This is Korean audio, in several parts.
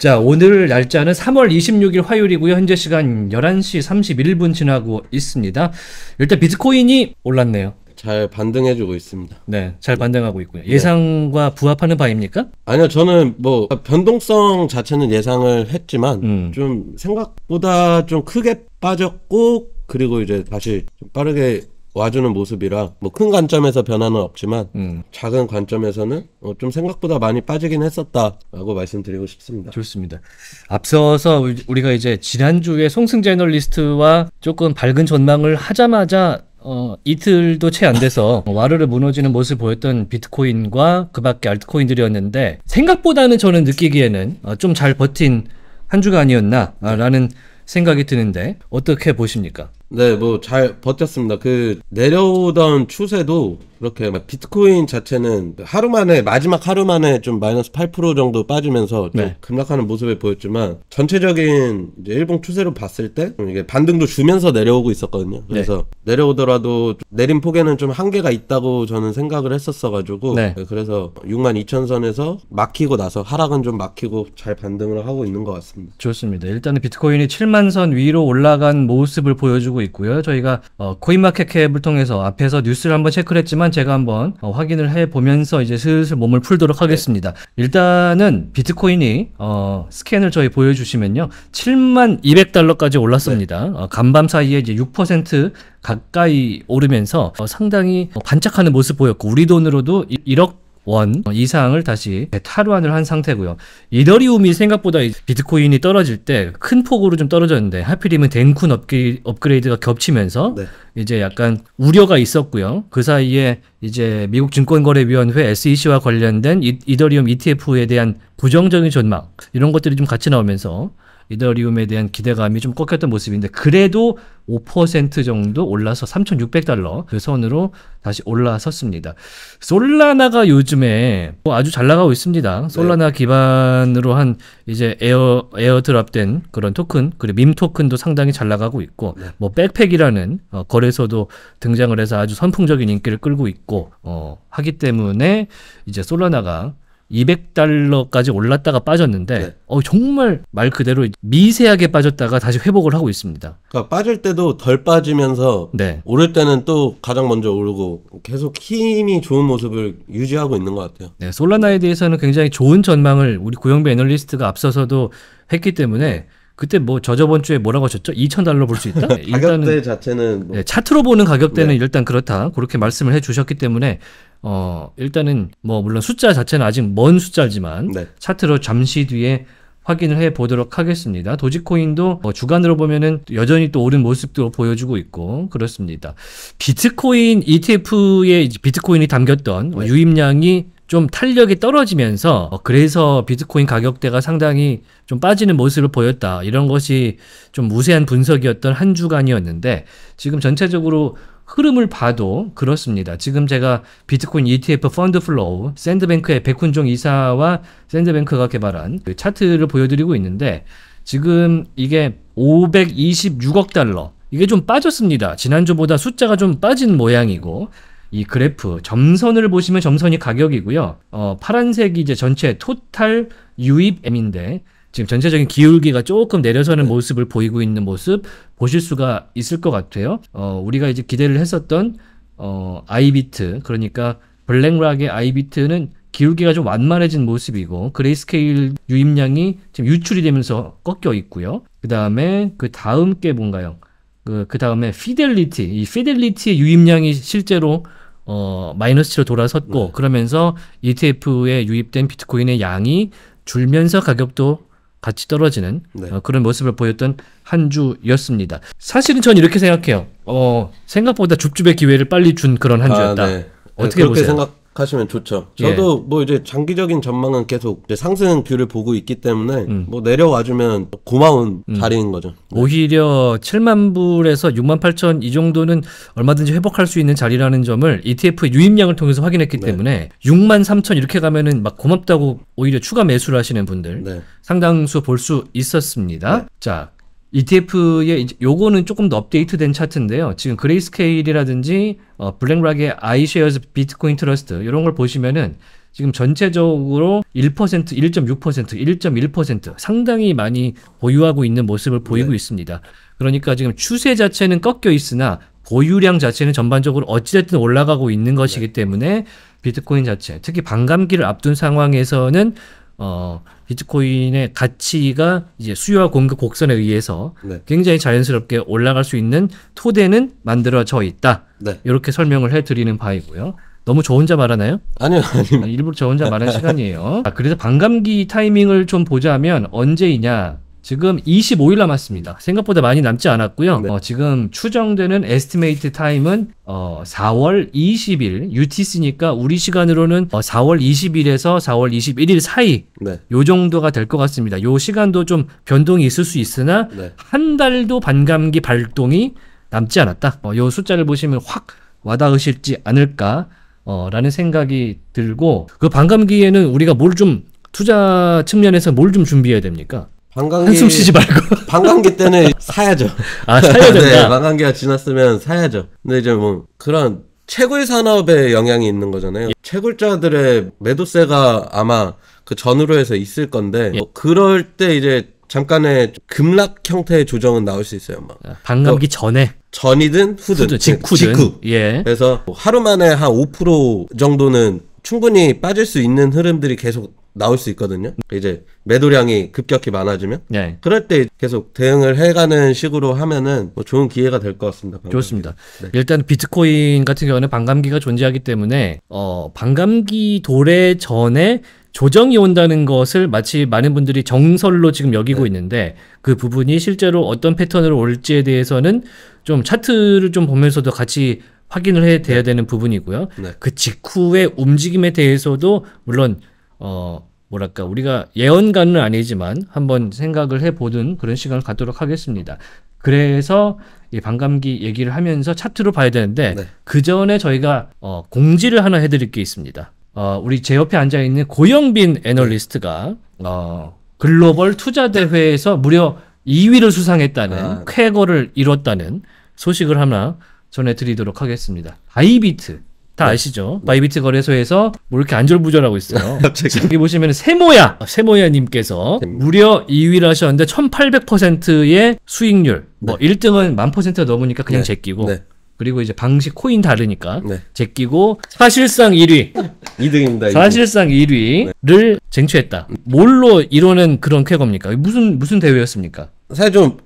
자, 오늘 날짜는 3월 26일 화요일이고요. 현재 시간 11시 31분 지나고 있습니다. 일단 비트코인이 올랐네요. 잘 반등해주고 있습니다. 네, 잘 반등하고 있고요. 예상과 부합하는 바입니까? 아니요, 저는 뭐 변동성 자체는 예상을 했지만 음. 좀 생각보다 좀 크게 빠졌고 그리고 이제 다시 좀 빠르게 와주는 모습이라 뭐큰 관점에서 변화는 없지만 음. 작은 관점에서는 어, 좀 생각보다 많이 빠지긴 했었다라고 말씀드리고 싶습니다. 좋습니다. 앞서서 우리가 이제 지난주에 송승 제널리스트와 조금 밝은 전망을 하자마자 어, 이틀도 채 안 돼서 와르르 무너지는 모습을 보였던 비트코인과 그 밖에 알트코인들이었는데 생각보다는 저는 느끼기에는 어, 좀잘 버틴 한 주간이었나라는 생각이 드는데 어떻게 보십니까? 네, 뭐 잘 버텼습니다. 그 내려오던 추세도 이렇게 비트코인 자체는 하루 만에 마지막 하루 만에 좀 마이너스 8% 정도 빠지면서 좀 네. 급락하는 모습을 보였지만 전체적인 이제 일봉 추세로 봤을 때 이게 반등도 주면서 내려오고 있었거든요. 네. 그래서 네. 내려오더라도 내림 폭에는 좀 한계가 있다고 저는 생각을 했었어가지고 네. 네 그래서 6 2 0 0 0 선에서 막히고 나서 하락은 좀 막히고 잘 반등을 하고 있는 것 같습니다. 좋습니다. 일단은 비트코인이 7만 선 위로 올라간 모습을 보여주고 나고 있고요. 저희가 어, 코인마켓캡을 통해서 앞에서 뉴스를 한번 체크를 했지만 제가 한번 어, 확인을 해 보면서 이제 슬슬 몸을 풀도록 네. 하겠습니다. 일단은 비트코인이 어, 스캔을 저희 보여주시면요, 7만 200달러까지 올랐습니다. 네. 어, 간밤 사이에 이제 6% 가까이 오르면서 어, 상당히 반짝하는 모습 보였고 우리 돈으로도 1억 원 이상을 다시 탈환을 한 상태고요. 이더리움이 생각보다 비트코인이 떨어질 때 큰 폭으로 좀 떨어졌는데 하필이면 덴쿤 업기, 업그레이드가 겹치면서 네. 이제 약간 우려가 있었고요. 그 사이에 이제 미국 증권거래위원회 SEC와 관련된 이, 이더리움 ETF에 대한 부정적인 전망 이런 것들이 좀 같이 나오면서 이더리움에 대한 기대감이 좀 꺾였던 모습인데 그래도 5% 정도 올라서 3,600달러 그 선으로 다시 올라섰습니다. 솔라나가 요즘에 뭐 아주 잘 나가고 있습니다. 네. 솔라나 네. 기반으로 한 이제 에어 에어 드랍된 그런 토큰 그리고 밈 토큰도 상당히 잘 나가고 있고 네. 뭐 백팩이라는 어, 거래소도 등장을 해서 아주 선풍적인 인기를 끌고 있고 어, 하기 때문에 이제 솔라나가 200달러까지 올랐다가 빠졌는데 네. 어, 정말 말 그대로 미세하게 빠졌다가 다시 회복을 하고 있습니다. 그러니까 빠질 때도 덜 빠지면서 네. 오를 때는 또 가장 먼저 오르고 계속 힘이 좋은 모습을 유지하고 있는 것 같아요. 네, 솔라나에 대해서는 굉장히 좋은 전망을 우리 고영배 애널리스트가 앞서서도 했기 때문에 네. 그때 뭐 저저번 주에 뭐라고 하셨죠? 2천 달러 볼 수 있다. 가격대 자체는 뭐... 네, 차트로 보는 가격대는 네. 일단 그렇다. 그렇게 말씀을 해주셨기 때문에 어 일단은 뭐 물론 숫자 자체는 아직 먼 숫자지만 네. 차트로 잠시 뒤에 확인을 해 보도록 하겠습니다. 도지코인도 뭐 주간으로 보면은 여전히 또 오른 모습도 보여주고 있고 그렇습니다. 비트코인 ETF에 비트코인이 담겼던 뭐 네. 유입량이 좀 탄력이 떨어지면서 어, 그래서 비트코인 가격대가 상당히 좀 빠지는 모습을 보였다. 이런 것이 좀무세한 분석이었던 한 주간이었는데 지금 전체적으로 흐름을 봐도 그렇습니다. 지금 제가 비트코인 ETF 펀드 플로우 샌드뱅크의 백훈종 이사와 샌드뱅크가 개발한 그 차트를 보여드리고 있는데 지금 이게 526억 달러 이게 좀 빠졌습니다. 지난주보다 숫자가 좀 빠진 모양이고 이 그래프 점선을 보시면 점선이 가격이고요. 어, 파란색이 이제 전체 토탈 유입M인데 지금 전체적인 기울기가 조금 내려서는 네. 모습을 보이고 있는 모습 보실 수가 있을 것 같아요. 어, 우리가 이제 기대를 했었던 어, 아이비트 그러니까 블랙락의 아이비트는 기울기가 좀 완만해진 모습이고 그레이스케일 유입량이 지금 유출이 되면서 꺾여 있고요. 그 다음에 그 다음 게 뭔가요? 그, 그, 다음에 피델리티, 이 피델리티의 유입량이 실제로 어, 마이너스로 돌아섰고 네. 그러면서 ETF에 유입된 비트코인의 양이 줄면서 가격도 같이 떨어지는 네. 어, 그런 모습을 보였던 한 주였습니다. 사실은 전 이렇게 생각해요. 어, 생각보다 줍줍의 기회를 빨리 준 그런 한 아, 주였다. 네. 네 어떻게 보세요? 생각... 가시면 좋죠. 저도 예. 뭐 이제 장기적인 전망은 계속 상승뷰를 보고 있기 때문에 음. 뭐 내려와주면 고마운 음. 자리인 거죠. 네. 오히려 7만 불에서 6만 8천 이 정도는 얼마든지 회복할 수 있는 자리라는 점을 ETF의 유입량을 통해서 확인했기 네. 때문에 6만 3천 이렇게 가면은 막 고맙다고 오히려 추가 매수를 하시는 분들 네. 상당수 볼 수 있었습니다. 네. 자 ETF의 요거는 조금 더 업데이트된 차트인데요. 지금 그레이스케일이라든지 어, 블랙락의 아이쉐어즈 비트코인 트러스트 이런 걸 보시면은 지금 전체적으로 1%, 1.6%, 1.1% 상당히 많이 보유하고 있는 모습을 보이고 네. 있습니다. 그러니까 지금 추세 자체는 꺾여 있으나 보유량 자체는 전반적으로 어찌됐든 올라가고 있는 것이기 네. 때문에 비트코인 자체, 특히 반감기를 앞둔 상황에서는 어, 비트코인의 가치가 이제 수요와 공급 곡선에 의해서 네. 굉장히 자연스럽게 올라갈 수 있는 토대는 만들어져 있다. 네. 이렇게 설명을 해드리는 바이고요. 너무 저 혼자 말하나요? 아니요, 아니요. 일부러 저 혼자 말하는 시간이에요. 아, 그래서 반감기 타이밍을 좀 보자면 언제이냐? 지금 25일 남았습니다. 생각보다 많이 남지 않았고요. 네. 어, 지금 추정되는 에스티메이트 타임은 어, 4월 20일 UTC니까 우리 시간으로는 어, 4월 20일에서 4월 21일 사이 네. 요 정도가 될 것 같습니다. 요 시간도 좀 변동이 있을 수 있으나 네. 한 달도 반감기 발동이 남지 않았다. 어, 요 숫자를 보시면 확 와닿으실지 않을까 어, 라는 생각이 들고 그 반감기에는 우리가 뭘 좀 투자 측면에서 뭘 좀 준비해야 됩니까? 방광기 한숨 쉬지 말고 방광기 때는 사야죠. 아 사야 된다. 네, 방광기가 아. 지났으면 사야죠. 근데 이제 뭐 그런 채굴 산업에 영향이 있는 거잖아요. 예. 채굴자들의 매도세가 아마 그 전후로 해서 있을 건데 예. 뭐 그럴 때 이제 잠깐의 급락 형태의 조정은 나올 수 있어요. 막 아, 반감기 또, 그 전에 전이든 후든, 후든 네, 직후든 직후. 예. 그래서 뭐 하루 만에 한 5% 정도는 충분히 빠질 수 있는 흐름들이 계속 나올 수 있거든요. 이제 매도량이 급격히 많아지면 네. 그럴 때 계속 대응을 해가는 식으로 하면은 뭐 좋은 기회가 될 것 같습니다. 반감기. 좋습니다. 네. 일단 비트코인 같은 경우는 반감기가 존재하기 때문에 어 반감기 도래 전에 조정이 온다는 것을 마치 많은 분들이 정설로 지금 여기고 네. 있는데 그 부분이 실제로 어떤 패턴으로 올지에 대해서는 좀 차트를 좀 보면서도 같이 확인을 해야 네. 되는 부분이고요. 네. 그 직후의 움직임에 대해서도 물론 어 뭐랄까 우리가 예언가는 아니지만 한번 생각을 해보는 그런 시간을 갖도록 하겠습니다. 그래서 이 반감기 얘기를 하면서 차트로 봐야 되는데 네. 그 전에 저희가 어, 공지를 하나 해드릴 게 있습니다. 어, 우리 제 옆에 앉아 있는 고영빈 애널리스트가 어, 글로벌 투자 대회에서 무려 2위를 수상했다는 아, 네. 쾌거를 이뤘다는 소식을 하나 전해드리도록 하겠습니다. 바이비트 다 네. 아시죠? 바이비트 거래소에서 뭐 이렇게 안절부절하고 있어요. 여기 보시면 세모야 아, 세모야님께서 무려 2위를 하셨는데 1,800%의 수익률. 뭐 1등은 1 0 0 0가 넘으니까 그냥 네. 제끼고. 네. 그리고 이제 방식 코인 다르니까 네. 제끼고 사실상 1위 2등입니다. 2등. 사실상 1위를 네. 쟁취했다. 뭘로 이뤄낸 그런 쾌거입니까? 무슨 무슨 대회였습니까? 사실 좀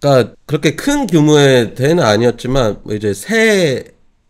그러니까 그렇게 큰 규모의 대회는 아니었지만 이제 새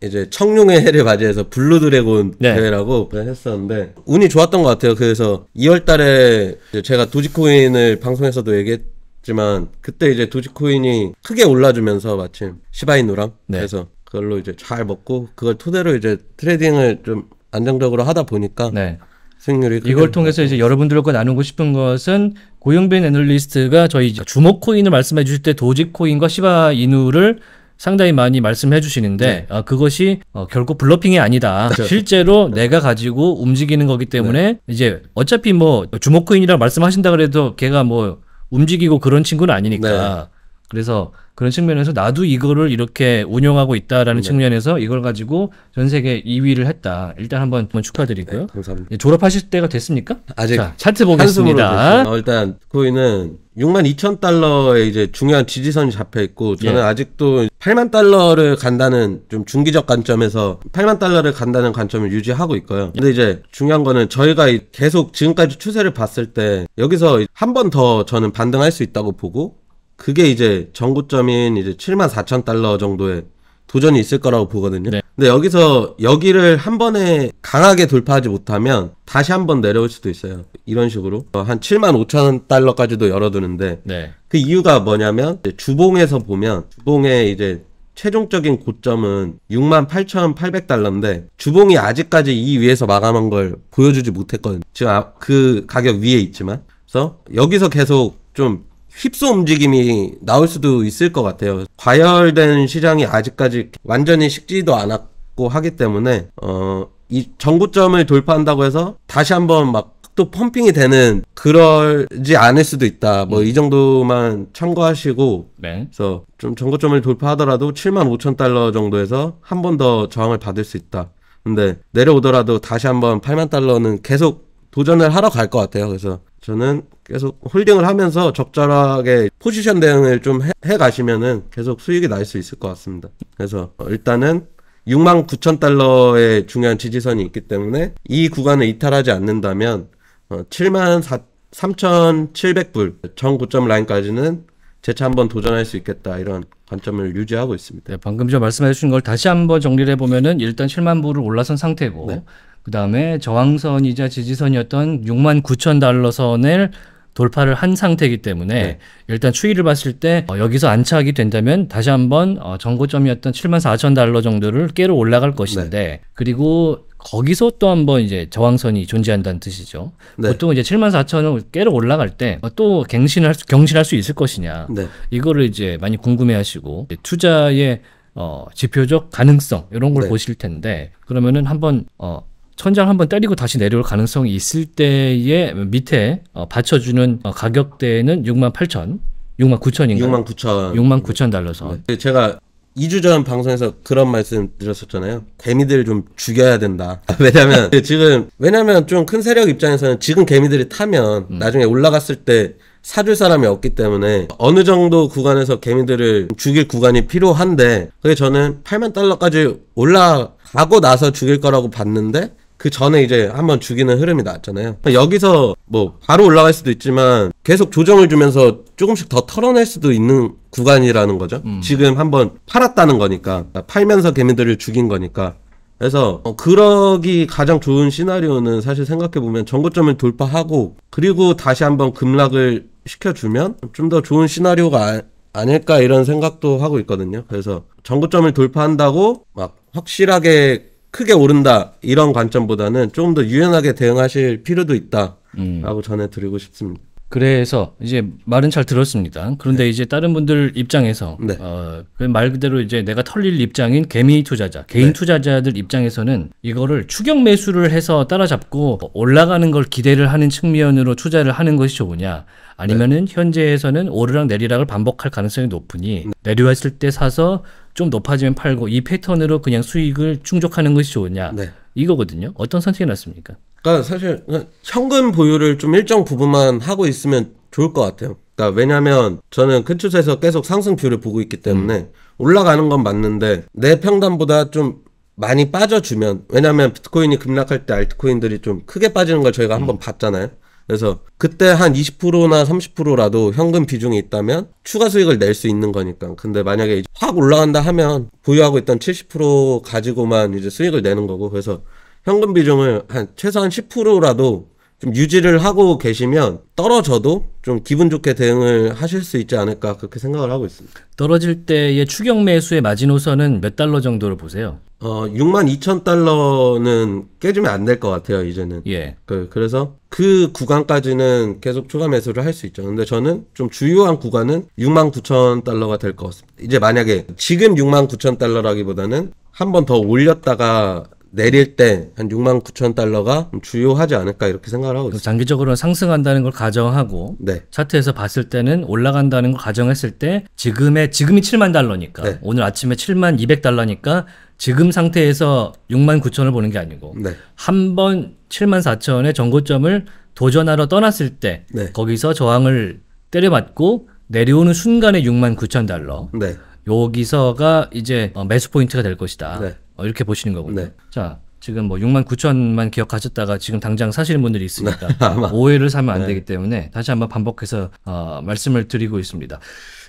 이제 청룡의 해를 맞이해서 블루 드래곤 네. 대회라고 했었는데 운이 좋았던 것 같아요. 그래서 2월 달에 제가 도지코인을 방송에서도 얘기했지만 그때 이제 도지코인이 크게 올라주면서 마침 시바이누랑 네. 그래서 그걸로 이제 잘 먹고 그걸 토대로 이제 트레이딩을 좀 안정적으로 하다 보니까 네. 수률이 이걸 통해서 이제 여러분들과 나누고 싶은 것은 고영빈 애널리스트가 저희 주목 코인을 말씀해 주실 때 도지 코인과 시바이누를 상당히 많이 말씀해 주시는데 네. 아, 그것이 어, 결코 블러핑이 아니다. 그렇죠. 실제로 네. 내가 가지고 움직이는 거기 때문에 네. 이제 어차피 뭐 주목코인이라 말씀하신다 그래도 걔가 뭐 움직이고 그런 친구는 아니니까 네. 그래서 그런 측면에서 나도 이거를 이렇게 운영하고 있다라는 네. 측면에서 이걸 가지고 전 세계 2위를 했다. 일단 한번 축하드리고요. 네, 감사합니다. 졸업하실 때가 됐습니까? 아직 자, 차트 보겠습니다. 어, 일단 코인은 6만 2천 달러에 이제 중요한 지지선이 잡혀 있고 예. 저는 예. 아직도 8만 달러를 간다는 좀 중기적 관점에서 8만 달러를 간다는 관점을 유지하고 있고요. 근데 이제 중요한 거는 저희가 계속 지금까지 추세를 봤을 때 여기서 한 번 더 저는 반등할 수 있다고 보고 그게 이제 전고점인 이제 7만 4천 달러 정도의 도전이 있을 거라고 보거든요. 네. 근데 여기서 여기를 한 번에 강하게 돌파하지 못하면 다시 한 번 내려올 수도 있어요. 이런 식으로 어, 한 7만 5천 달러까지도 열어두는데 네. 그 이유가 뭐냐면 주봉에서 보면 주봉에 이제 최종적인 고점은 68,800달러인데 주봉이 아직까지 이 위에서 마감한 걸 보여주지 못했거든요. 지금 아, 그 가격 위에 있지만 그래서 여기서 계속 좀 힙소 움직임이 나올 수도 있을 것 같아요. 과열된 시장이 아직까지 완전히 식지도 않았고 하기 때문에 어, 이 정고점을 돌파한다고 해서 다시 한번 막 또 펌핑이 되는 그러지 않을 수도 있다. 뭐이 음. 정도만 참고하시고 네. 그래서 좀 정고점을 돌파하더라도 7만 5천 달러 정도에서 한 번 더 저항을 받을 수 있다. 근데 내려오더라도 다시 한번 8만 달러는 계속 도전을 하러 갈 것 같아요. 그래서 저는 계속 홀딩을 하면서 적절하게 포지션 대응을 좀 해 가시면은 계속 수익이 날 수 있을 것 같습니다. 그래서 일단은 6만 9천 달러의 중요한 지지선이 있기 때문에 이 구간을 이탈하지 않는다면 7만 4, 3,700불 전 고점 라인까지는 재차 한번 도전할 수 있겠다 이런 관점을 유지하고 있습니다. 네, 방금 전 말씀해 주신 걸 다시 한번 정리를 해보면은 일단 7만 불을 올라선 상태고 네. 그 다음에 저항선이자 지지선이었던 6만 9천 달러 선을 돌파를 한 상태이기 때문에 네. 일단 추이를 봤을 때 어, 여기서 안착이 된다면 다시 한번 어, 정고점이었던 7만 4천 달러 정도를 깨로 올라갈 것인데 네. 그리고 거기서 또 한번 이제 저항선이 존재한다는 뜻이죠. 네. 보통 이제 7만 4천을 깨로 올라갈 때또 어, 갱신할 수, 경신할 수 있을 것이냐 네. 이거를 이제 많이 궁금해하시고 투자의 어, 지표적 가능성 이런 걸 네. 보실 텐데 그러면은 한번 어, 천장 한번 때리고 다시 내려올 가능성이 있을 때에 밑에 어, 받쳐주는 어, 가격대는 6만 8천, 6만 9천인가요? 6만 9천. 6만 9천 달러서. 어, 네. 제가 2주 전 방송에서 그런 말씀 드렸었잖아요. 개미들 좀 죽여야 된다. 왜냐면 지금 왜냐면 좀 큰 세력 입장에서는 지금 개미들이 타면 음. 나중에 올라갔을 때 사줄 사람이 없기 때문에 어느 정도 구간에서 개미들을 죽일 구간이 필요한데 그게 저는 8만 달러까지 올라가고 나서 죽일 거라고 봤는데 그 전에 이제 한번 죽이는 흐름이 나왔잖아요. 여기서 뭐 바로 올라갈 수도 있지만 계속 조정을 주면서 조금씩 더 털어낼 수도 있는 구간이라는 거죠. 음. 지금 한번 팔았다는 거니까 팔면서 개미들을 죽인 거니까. 그래서 어, 그러기 가장 좋은 시나리오는 사실 생각해 보면 전고점을 돌파하고 그리고 다시 한번 급락을 시켜주면 좀 더 좋은 시나리오가 아, 아닐까 이런 생각도 하고 있거든요. 그래서 전고점을 돌파한다고 막 확실하게 크게 오른다 이런 관점보다는 좀 더 유연하게 대응하실 필요도 있다라고 음. 전해드리고 싶습니다. 그래서 이제 말은 잘 들었습니다. 그런데 네. 이제 다른 분들 입장에서 네. 어, 그 말 그대로 이제 내가 털릴 입장인 개미 투자자, 개인 네. 투자자들 입장에서는 이거를 추격 매수를 해서 따라잡고 올라가는 걸 기대를 하는 측면으로 투자를 하는 것이 좋으냐, 아니면은 네. 현재에서는 오르락 내리락을 반복할 가능성이 높으니 네. 내려왔을 때 사서 좀 높아지면 팔고 이 패턴으로 그냥 수익을 충족하는 것이 좋으냐 네. 이거거든요. 어떤 선택이 낫습니까? 그러니까 사실 그러니까 현금 보유를 좀 일정 부분만 하고 있으면 좋을 것 같아요. 그러니까 왜냐하면 저는 큰 추세에서 계속 상승뷰를 보고 있기 때문에 음. 올라가는 건 맞는데 내 평단보다 좀 많이 빠져주면 왜냐하면 비트코인이 급락할 때 알트코인들이 좀 크게 빠지는 걸 저희가 음. 한번 봤잖아요. 그래서 그때 한 20%나 30%라도 현금 비중이 있다면 추가 수익을 낼 수 있는 거니까. 근데 만약에 확 올라간다 하면 보유하고 있던 70% 가지고만 이제 수익을 내는 거고. 그래서 현금 비중을 한 최소한 10%라도 좀 유지를 하고 계시면 떨어져도 좀 기분 좋게 대응을 하실 수 있지 않을까 그렇게 생각을 하고 있습니다. 떨어질 때의 추경 매수의 마지노선은 몇 달러 정도를 보세요? 어, 6만 2천 달러는 깨지면 안 될 것 같아요, 이제는. 예. 그, 그래서 그 구간까지는 계속 추가 매수를 할 수 있죠. 근데 저는 좀 주요한 구간은 6만 9천 달러가 될 것 같습니다. 이제 만약에 지금 6만 9천 달러라기보다는 한 번 더 올렸다가 내릴 때 한 6만 9천 달러가 주요하지 않을까 이렇게 생각을 하고 그 있습니다. 장기적으로는 상승한다는 걸 가정하고 네. 차트에서 봤을 때는 올라간다는 걸 가정했을 때 지금의 지금이 7만 달러니까 네. 오늘 아침에 7만 200 달러니까 지금 상태에서 6만 9천을 보는 게 아니고 네. 한번 7만 4천의 전고점을 도전하러 떠났을 때 네. 거기서 저항을 때려맞고 내려오는 순간에 6만 9천 달러 네. 여기서가 이제 어, 매수 포인트가 될 것이다. 네. 어, 이렇게 보시는 거군요. 네. 자, 지금 뭐 6만 9천만 기억하셨다가 지금 당장 사시는 분들이 있으니까 오해를 사면 안 네. 되기 때문에 다시 한번 반복해서 어, 말씀을 드리고 있습니다.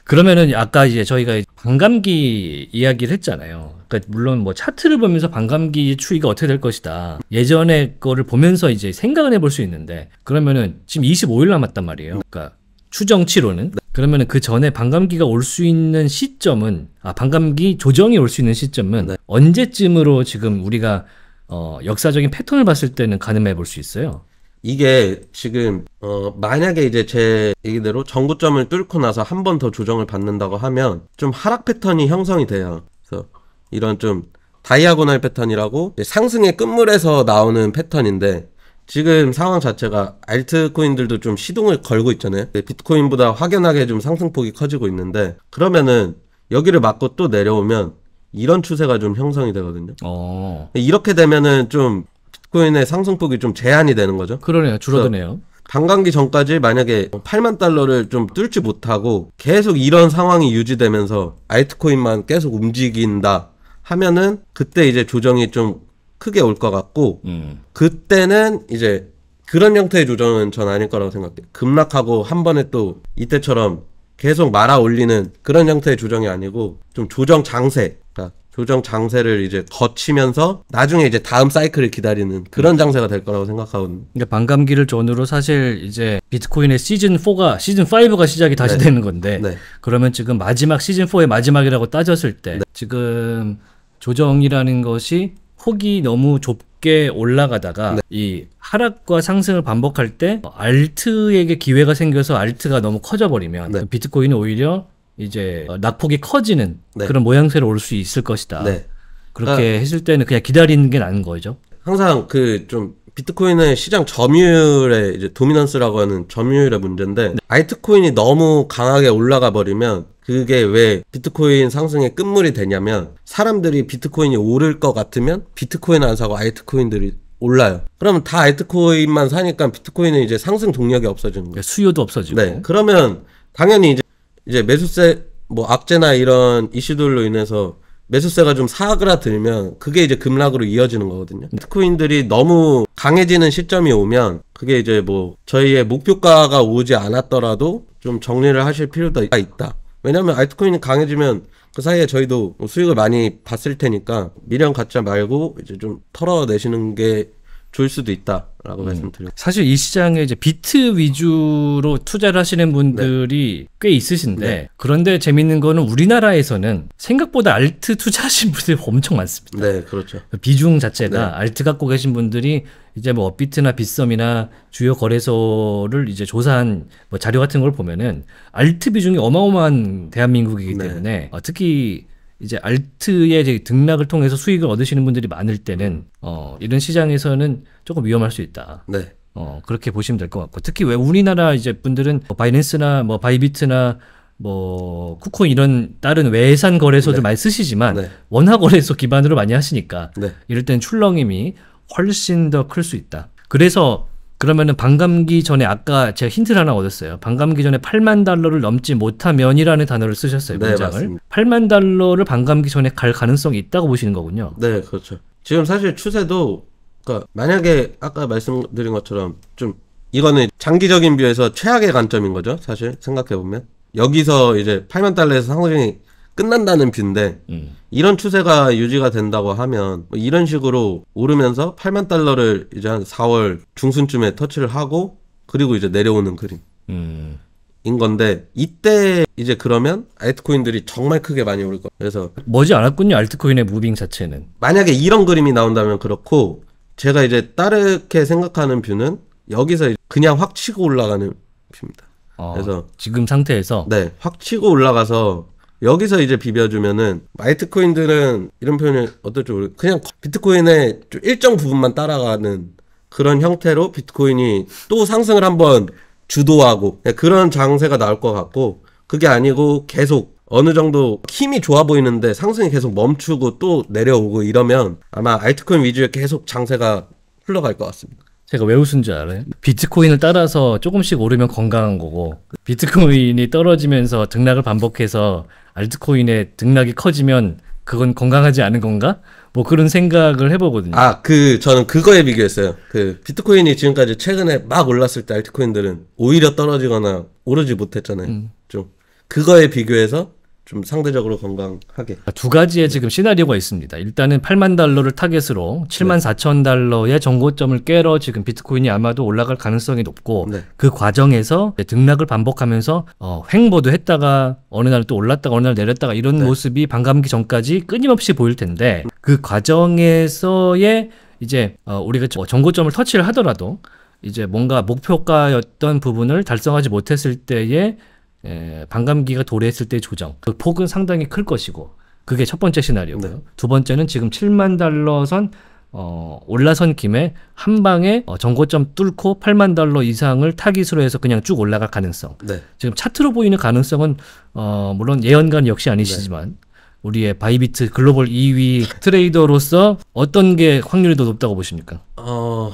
그러면은 아까 이제 저희가 반감기 이야기를 했잖아요. 그러니까 물론 뭐 차트를 보면서 반감기 추이가 어떻게 될 것이다. 예전의 거를 보면서 이제 생각을 해볼 수 있는데 그러면은 지금 25일 남았단 말이에요. 그러니까 추정치로는 그러면 그 전에 반감기가 올 수 있는 시점은 아 반감기 조정이 올 수 있는 시점은 네. 언제쯤으로 지금 우리가 어, 역사적인 패턴을 봤을 때는 가늠해 볼 수 있어요. 이게 지금 어 만약에 이제 제 얘기대로 전구점을 뚫고 나서 한 번 더 조정을 받는다고 하면 좀 하락 패턴이 형성이 돼요. 그래서 이런 좀다이아고날 패턴이라고 상승의 끝물에서 나오는 패턴인데 지금 상황 자체가 알트코인들도 좀 시동을 걸고 있잖아요. 비트코인보다 확연하게 좀 상승폭이 커지고 있는데 그러면은 여기를 맞고 또 내려오면 이런 추세가 좀 형성이 되거든요. 어. 이렇게 되면은 좀 비트코인의 상승폭이 좀 제한이 되는 거죠. 그러네요. 줄어드네요. 반감기 전까지 만약에 8만 달러를 좀 뚫지 못하고 계속 이런 상황이 유지되면서 알트코인만 계속 움직인다 하면은 그때 이제 조정이 좀 크게 올 것 같고 음. 그때는 이제 그런 형태의 조정은 전 아닐 거라고 생각해요. 급락하고 한 번에 또 이때처럼 계속 말아 올리는 그런 형태의 조정이 아니고 좀 조정 장세, 그러니까 조정 장세를 이제 거치면서 나중에 이제 다음 사이클을 기다리는 그런 음. 장세가 될 거라고 생각하거든요. 그러니까 반감기를 전후로 사실 이제 비트코인의 시즌 4가 시즌 5가 시작이 다시 네. 되는 건데 네. 그러면 지금 마지막 시즌 4의 마지막이라고 따졌을 때 네. 지금 조정이라는 것이 폭이 너무 좁게 올라가다가 네. 이 하락과 상승을 반복할 때 알트에게 기회가 생겨서 알트가 너무 커져버리면 네. 비트코인은 오히려 이제 낙폭이 커지는 네. 그런 모양새로 올 수 있을 것이다. 네. 그렇게 아. 했을 때는 그냥 기다리는 게 나은 거죠. 항상 그좀 비트코인의 시장 점유율의 이제 도미넌스라고 하는 점유율의 문제인데 네. 이트코인이 너무 강하게 올라가 버리면 그게 왜 비트코인 상승의 끝물이 되냐면 사람들이 비트코인이 오를 것 같으면 비트코인 안 사고 아이트코인들이 올라요. 그러면 다아이트코인만 사니까 비트코인은 이제 상승 동력이 없어지는 거예요. 네, 수요도 없어지고. 네. 그러면 당연히 이제 이제 매수세 뭐 악재나 이런 이슈들로 인해서 매수세가 좀 사그라들면 그게 이제 급락으로 이어지는 거거든요. 비트코인들이 너무 강해지는 시점이 오면 그게 이제 뭐 저희의 목표가가 오지 않았더라도 좀 정리를 하실 필요가 있다. 왜냐면 알트코인이 강해지면 그 사이에 저희도 뭐 수익을 많이 봤을 테니까 미련 갖지 말고 이제 좀 털어내시는 게줄 수도 있다라고 음. 말씀드려. 사실 이 시장에 이제 비트 위주로 투자를 하시는 분들이 네. 꽤 있으신데 네. 그런데 재밌는 거는 우리나라에서는 생각보다 알트 투자하신 분들이 엄청 많습니다. 네, 그렇죠. 비중 자체가 네. 알트 갖고 계신 분들이 이제 뭐 업비트나 빗썸이나 주요 거래소를 이제 조사한 뭐 자료 같은 걸 보면은 알트 비중이 어마어마한 대한민국이기 네. 때문에 어, 특히 이제 알트의 등락을 통해서 수익을 얻으시는 분들이 많을 때는 어, 이런 시장에서는 조금 위험할 수 있다. 네. 어, 그렇게 보시면 될 것 같고 특히 왜 우리나라 이제 분들은 뭐 바이낸스나 뭐 바이비트나 뭐 쿠콘 이런 다른 외산 거래소들 네. 많이 쓰시지만 네. 원화 거래소 기반으로 많이 하시니까 네. 이럴 땐 출렁임이 훨씬 더 클 수 있다. 그래서 그러면은 반감기 전에 아까 제가 힌트를 하나 얻었어요. 반감기 전에 8만 달러를 넘지 못하면이라는 단어를 쓰셨어요. 네, 문장을. 맞습니다. 8만 달러를 반감기 전에 갈 가능성이 있다고 보시는 거군요. 네, 그렇죠. 지금 사실 추세도 그러니까 만약에 아까 말씀드린 것처럼 좀 이거는 장기적인 뷰에서 최악의 관점인 거죠. 사실 생각해 보면 여기서 이제 8만 달러에서 상승이 끝난다는 뷰인데 음. 이런 추세가 유지가 된다고 하면 뭐 이런 식으로 오르면서 8만 달러를 이제 한 4월 중순쯤에 터치를 하고 그리고 이제 내려오는 그림. 음. 인 건데 이때 이제 그러면 알트코인들이 정말 크게 많이 오를 거예요. 그래서 뭐지 않았군요. 알트코인의 무빙 자체는. 만약에 이런 그림이 나온다면 그렇고 제가 이제 따르게 생각하는 뷰는 여기서 그냥 확 치고 올라가는 뷰입니다. 어, 그래서 지금 상태에서 네, 확 치고 올라가서 여기서 이제 비벼주면은 마이트코인들은 이런 표현을 어떨지 모르 그냥 비트코인의 일정 부분만 따라가는 그런 형태로 비트코인이 또 상승을 한번 주도하고 예, 그런 장세가 나올 것 같고 그게 아니고 계속 어느 정도 힘이 좋아 보이는데 상승이 계속 멈추고 또 내려오고 이러면 아마 알트코인 위주의 계속 장세가 흘러갈 것 같습니다. 제가 왜 웃은 줄 알아요? 비트코인을 따라서 조금씩 오르면 건강한 거고 비트코인이 떨어지면서 등락을 반복해서 알트코인의 등락이 커지면 그건 건강하지 않은 건가? 뭐 그런 생각을 해보거든요. 아, 그, 저는 그거에 비교했어요. 그, 비트코인이 지금까지 최근에 막 올랐을 때 알트코인들은 오히려 떨어지거나 오르지 못했잖아요. 음. 좀. 그거에 비교해서 좀 상대적으로 건강하게. 아, 두 가지의 지금 시나리오가 있습니다. 일단은 8만 달러를 타겟으로 7만 네. 4천 달러의 정고점을 깨러 지금 비트코인이 아마도 올라갈 가능성이 높고 네. 그 과정에서 등락을 반복하면서 어, 횡보도 했다가 어느 날 또 올랐다가 어느 날 내렸다가 이런 네. 모습이 반감기 전까지 끊임없이 보일 텐데 그 과정에서의 이제 어, 우리가 정고점을 뭐 터치를 하더라도 이제 뭔가 목표가였던 부분을 달성하지 못했을 때의 에, 예, 반감기가 도래했을 때 조정. 그 폭은 상당히 클 것이고 그게 첫 번째 시나리오고요. 네. 두 번째는 지금 7만 달러 선 어, 올라선 김에 한 방에 어, 정고점 뚫고 8만 달러 이상을 타깃으로 해서 그냥 쭉 올라갈 가능성. 네. 지금 차트로 보이는 가능성은 어, 물론 예언가는 역시 아니시지만 네. 우리의 바이비트 글로벌 2위 트레이더로서 어떤 게 확률이 더 높다고 보십니까? 어...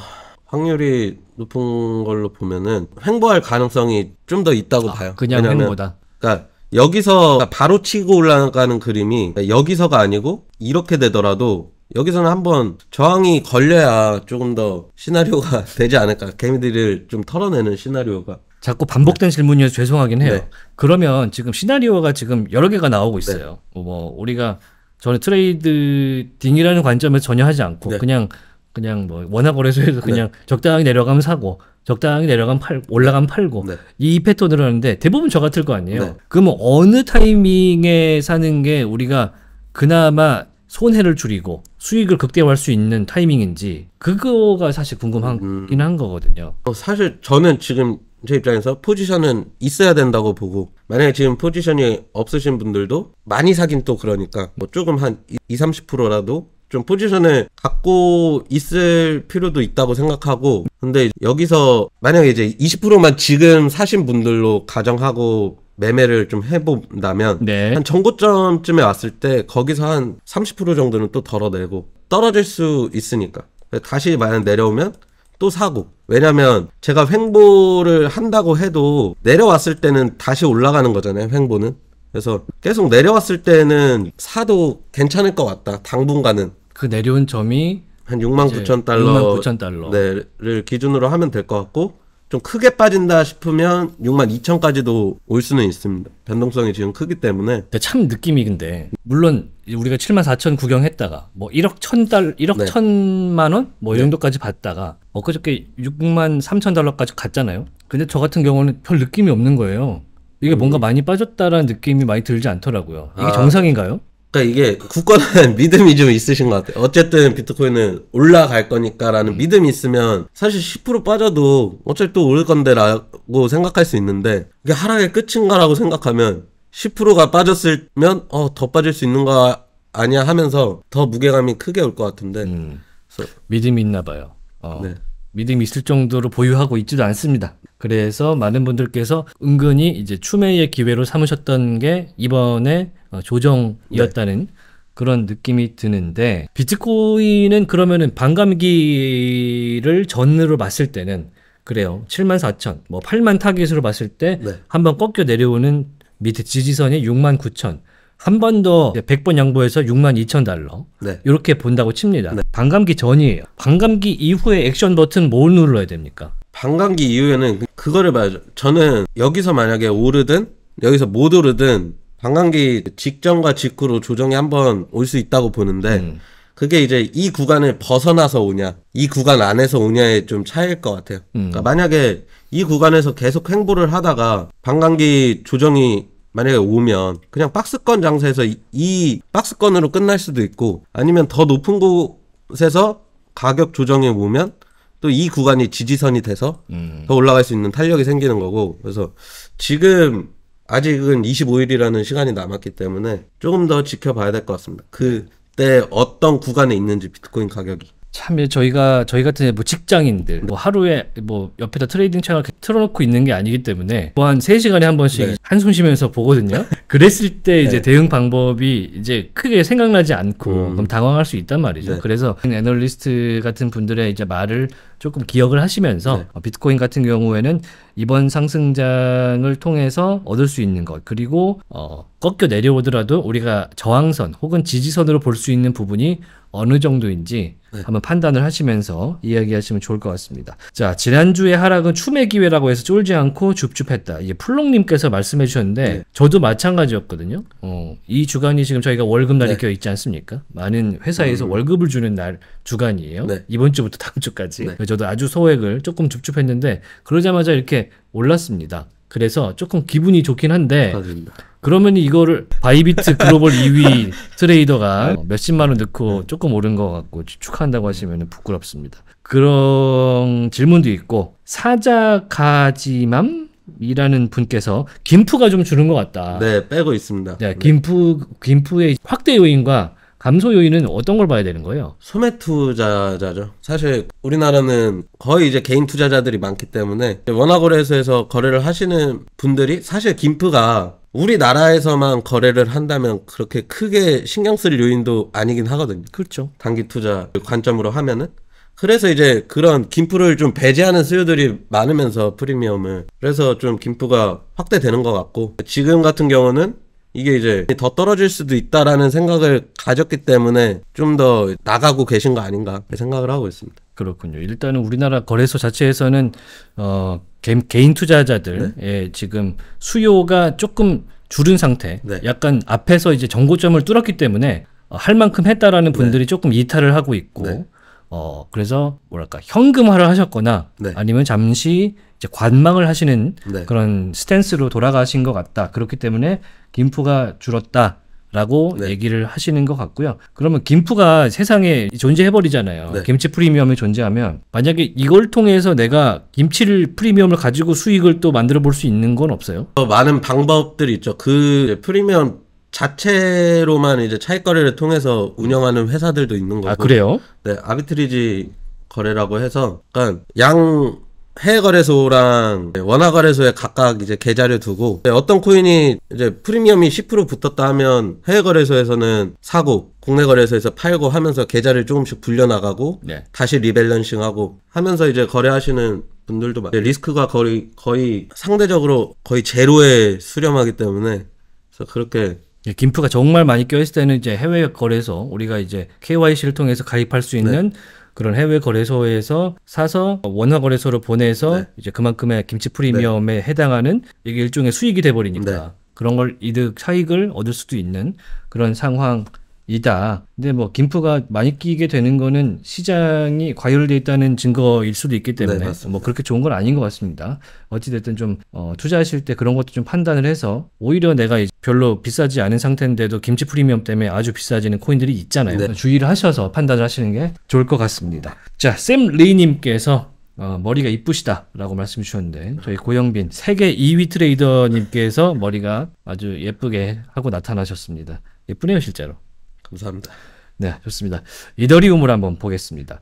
확률이 높은 걸로 보면은 횡보할 가능성이 좀 더 있다고 아, 봐요. 그냥 횡보다. 그러니까 여기서 바로 치고 올라가는 그림이 여기서가 아니고 이렇게 되더라도 여기서는 한번 저항이 걸려야 조금 더 시나리오가 되지 않을까 개미들을 좀 털어내는 시나리오가 자꾸 반복된 네. 질문이어서 죄송하긴 해요. 네. 그러면 지금 시나리오가 지금 여러 개가 나오고 네. 있어요. 네. 뭐 우리가 저는 트레이드딩이라는 관점에 전혀 하지 않고 네. 그냥 그냥 뭐 원화 거래소에서 그냥 네. 적당히 내려가면 사고 적당히 내려가면 팔 올라가면 팔고 네. 이 패턴으로 하는데 대부분 저 같을 거 아니에요. 네. 그러면 뭐 어느 타이밍에 사는 게 우리가 그나마 손해를 줄이고 수익을 극대화할 수 있는 타이밍인지 그거가 사실 궁금하긴 음. 한 거거든요. 어, 사실 저는 지금 제 입장에서 포지션은 있어야 된다고 보고 만약에 지금 포지션이 없으신 분들도 많이 사긴 또 그러니까 뭐 조금 한 2, 30%라도 좀 포지션을 갖고 있을 필요도 있다고 생각하고 근데 여기서 만약에 이제 20%만 지금 사신 분들로 가정하고 매매를 좀 해본다면 네. 한 정고점쯤에 왔을 때 거기서 한 30% 정도는 또 덜어내고 떨어질 수 있으니까 다시 만약 내려오면 또 사고 왜냐면 제가 횡보를 한다고 해도 내려왔을 때는 다시 올라가는 거잖아요 횡보는 그래서 계속 내려왔을 때는 사도 괜찮을 것 같다 당분간은 그 내려온 점이 한 6만 9천 달러, 6만 9천 달러를 기준으로 하면 될 것 같고 좀 크게 빠진다 싶으면 6만 2천까지도 올 수는 있습니다. 변동성이 지금 크기 때문에. 근데 참 느낌이 근데 물론 우리가 7만 4천 구경했다가 뭐 1억 천달 1억 네. 천만 원 뭐이 네. 정도까지 봤다가 엊그저께 6만 3천 달러까지 갔잖아요. 근데 저 같은 경우는 별 느낌이 없는 거예요. 이게 뭔가 음. 많이 빠졌다라는 느낌이 많이 들지 않더라고요. 이게 아, 정상인가요? 그러니까 이게 굳건한 믿음이 좀 있으신 것 같아요. 어쨌든 비트코인은 올라갈 거니까라는 믿음이 있으면 사실 10% 빠져도 어차피 또 오를 건데라고 생각할 수 있는데 이게 하락의 끝인가라고 생각하면 10%가 빠졌으면 어, 더 빠질 수있는거 아니야 하면서 더 무게감이 크게 올 것 같은데 음, 믿음이 있나 봐요. 어, 네. 믿음이 있을 정도로 보유하고 있지도 않습니다. 그래서 많은 분들께서 은근히 이제 추매의 기회로 삼으셨던 게 이번에 어, 조정이었다는 네. 그런 느낌이 드는데 비트코인은 그러면은 반감기를 전으로 봤을 때는 그래요. 7만 4천, 뭐 8만 타깃으로 봤을 때 네. 한번 꺾여 내려오는 밑에 지지선이 6만 9천. 한 번 더 100번 양보해서 6만 2천 달러. 네. 이렇게 본다고 칩니다. 네. 반감기 전이에요. 반감기 이후에 액션 버튼 뭘 눌러야 됩니까? 반감기 이후에는 그거를 봐야죠. 저는 여기서 만약에 오르든 여기서 못 오르든 방광기 직전과 직후로 조정이 한번 올 수 있다고 보는데 음. 그게 이제 이 구간을 벗어나서 오냐, 이 구간 안에서 오냐의 좀 차이일 것 같아요. 음. 그러니까 만약에 이 구간에서 계속 횡보를 하다가 방광기 조정이 만약에 오면 그냥 박스권 장세에서 이, 이 박스권으로 끝날 수도 있고 아니면 더 높은 곳에서 가격 조정에 오면 또이 구간이 지지선이 돼서 음. 더 올라갈 수 있는 탄력이 생기는 거고 그래서 지금 아직은 25일이라는 시간이 남았기 때문에 조금 더 지켜봐야 될 것 같습니다. 그때 어떤 구간에 있는지 비트코인 가격이. 참 저희가 저희 같은 뭐 직장인들 뭐 하루에 뭐 옆에다 트레이딩 채널 틀어놓고 있는 게 아니기 때문에 뭐한 3시간에 한 번씩 네. 한숨 쉬면서 보거든요. 네. 그랬을 때 이제 네. 대응 방법이 이제 크게 생각나지 않고 음. 그럼 당황할 수 있단 말이죠. 네. 그래서 애널리스트 같은 분들의 이제 말을 조금 기억을 하시면서 네. 어, 비트코인 같은 경우에는 이번 상승장을 통해서 얻을 수 있는 것 그리고 어, 꺾여 내려오더라도 우리가 저항선 혹은 지지선으로 볼 수 있는 부분이 어느 정도인지 네. 한번 판단을 하시면서 이야기하시면 좋을 것 같습니다. 자, 지난주에 하락은 춤의 기회라고 해서 쫄지 않고 줍줍했다. 이게 플롱님께서 말씀해 주셨는데, 네. 저도 마찬가지였거든요. 어, 이 주간이 지금 저희가 월급날이 네. 껴 있지 않습니까? 많은 회사에서 음. 월급을 주는 날 주간이에요. 네. 이번 주부터 다음 주까지. 네. 저도 아주 소액을 조금 줍줍했는데, 그러자마자 이렇게 올랐습니다. 그래서 조금 기분이 좋긴 한데, 맞습니다. 그러면 이거를 바이비트 글로벌 2위 트레이더가 네. 몇십만 원 넣고 네. 조금 오른 것 같고 추측한다고 하시면 부끄럽습니다. 그런 질문도 있고 사자가지맘 이라는 분께서 김프가 좀 주는 것 같다. 네, 빼고 있습니다. 네, 김프 네. 김프의 확대 요인과 감소 요인은 어떤 걸 봐야 되는 거예요? 소매 투자자죠. 사실 우리나라는 거의 이제 개인 투자자들이 많기 때문에 원화 거래소에서 거래를 하시는 분들이 사실 김프가 우리나라에서만 거래를 한다면 그렇게 크게 신경 쓸 요인도 아니긴 하거든요. 그렇죠. 단기 투자 관점으로 하면은. 그래서 이제 그런 김프를 좀 배제하는 수요들이 많으면서 프리미엄을. 그래서 좀 김프가 확대되는 것 같고. 지금 같은 경우는 이게 이제 더 떨어질 수도 있다라는 생각을 가졌기 때문에 좀 더 나가고 계신 거 아닌가 생각을 하고 있습니다. 그렇군요. 일단은 우리나라 거래소 자체에서는 어 개인 투자자들 네. 예, 지금 수요가 조금 줄은 상태. 네. 약간 앞에서 이제 정고점을 뚫었기 때문에 어, 할 만큼 했다라는 네. 분들이 네. 조금 이탈을 하고 있고 네. 어 그래서 뭐랄까 현금화를 하셨거나 네. 아니면 잠시 이제 관망을 하시는 네. 그런 스탠스로 돌아가신 것 같다 그렇기 때문에 김포가 줄었다 라고 네. 얘기를 하시는 것 같고요. 그러면 김프가 세상에 존재해버리잖아요. 네. 김치 프리미엄이 존재하면 만약에 이걸 통해서 내가 김치를 프리미엄을 가지고 수익을 또 만들어 볼 수 있는 건 없어요? 어, 많은 방법들이 있죠. 그 프리미엄 자체로만 이제 차익 거래를 통해서 운영하는 회사들도 있는 거고. 아, 그래요? 네, 아비트리지 거래라고 해서 그러니까 양 해외거래소랑 원화거래소에 각각 이제 계좌를 두고 어떤 코인이 이제 프리미엄이 10% 붙었다 하면 해외거래소에서는 사고 국내 거래소에서 팔고 하면서 계좌를 조금씩 불려나가고 네. 다시 리밸런싱하고 하면서 이제 거래하시는 분들도 많아요. 리스크가 거의 거의 상대적으로 거의 제로에 수렴하기 때문에 그래서 그렇게 예, 김프가 정말 많이 껴있을 때는 이제 해외 거래소 우리가 이제 KYC를 통해서 가입할 수 있는 네. 그런 해외 거래소에서 사서 원화 거래소로 보내서 네. 이제 그만큼의 김치 프리미엄에 네. 해당하는 이게 일종의 수익이 돼 버리니까 네. 그런 걸 이득 차익을 얻을 수도 있는 그런 상황 이다. 근데 뭐 김프가 많이 끼게 되는 거는 시장이 과열돼 있다는 증거일 수도 있기 네, 때문에 네, 뭐 그렇게 좋은 건 아닌 것 같습니다. 어찌됐든 좀 어, 투자하실 때 그런 것도 좀 판단을 해서 오히려 내가 별로 비싸지 않은 상태인데도 김치 프리미엄 때문에 아주 비싸지는 코인들이 있잖아요. 네. 주의를 하셔서 판단을 하시는 게 좋을 것 같습니다. 자, 샘 레이님께서 어, 머리가 이쁘시다라고 말씀 주셨는데 저희 고영빈 세계 2위 트레이더님께서 머리가 아주 예쁘게 하고 나타나셨습니다. 예쁘네요 실제로. 감사합니다. 네, 좋습니다. 이더리움을 한번 보겠습니다.